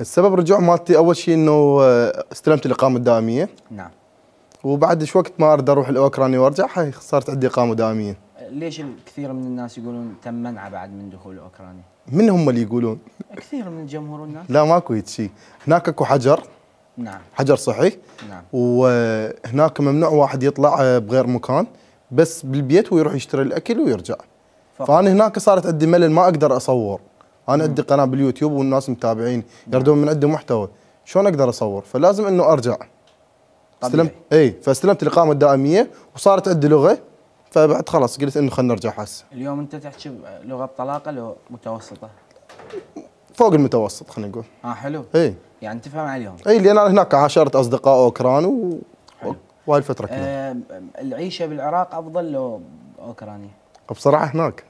السبب رجوع مالتي اول شيء انه آه، استلمت الاقامه الدائميه نعم وبعد شو وقت ما ارد اروح الاوكراني وارجع صارت عندي اقامه دائميه ليش الكثير من الناس يقولون تم منعه بعد من دخول اوكرانيا من هم اللي يقولون كثير من الجمهور والناس لا ماكو هيك شيء هناك اكو حجر نعم حجر صحي نعم وهناك آه، ممنوع واحد يطلع آه، بغير مكان بس بالبيت ويروح يشتري الاكل ويرجع فقط. فانا هناك صارت عندي ملل ما اقدر اصور انا عندي قناه باليوتيوب والناس متابعين يردون من عندي محتوى شلون اقدر اصور فلازم انه ارجع استلم اي فاستلمت الاقامه الدائميه وصارت عندي لغه فبعد خلاص قلت انه خلينا نرجع هسه اليوم انت تحكي لغه بطلاقه لو متوسطه فوق المتوسط خلينا نقول اه حلو اي يعني تفهم عليهم اي لان انا هناك عاشرت اصدقاء اوكران و... وهاي الفتره كلها آه العيشه بالعراق افضل لو اوكرانيه بصراحه هناك